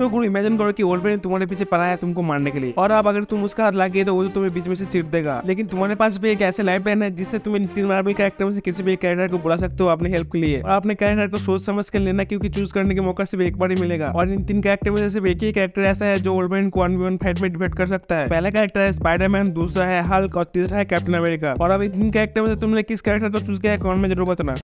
तो गुरु इमेजिन करो कि वोल्वरिन तुम्हारे पीछे पड़ा है तुमको मारने के लिए और अब अगर तुम उसका हाथ लागे तो वो तो तुम्हें बीच में से चिर देगा लेकिन तुम्हारे पास भी एक ऐसे लाइफ लाइन है जिससे तुम इन तीन मार्बल कैरेक्टर में से किसी भी कैरेक्टर को बुला सकते हो अपने हेल्प के लिए और अपने कैरेक्टर को सोच समझ कर लेना क्योंकि चूज करने का मौका सिर्फ एक बार ही मिलेगा और इन तीन कैरेक्टर में सिर्फ एक ही कैरेक्टर ऐसा है जो वोल्वरिन को वन वन फाइट में डिफेट कर सकता है पहला कैरेक्टर है स्पाइडरमैन दूसरा है हल्क और तीसरा है कैप्टन अमेरिका और अब इन तीन कैरेक्टर में से तुमने किस कैरेक्टर को चूज किया है कौन में जरूर बताना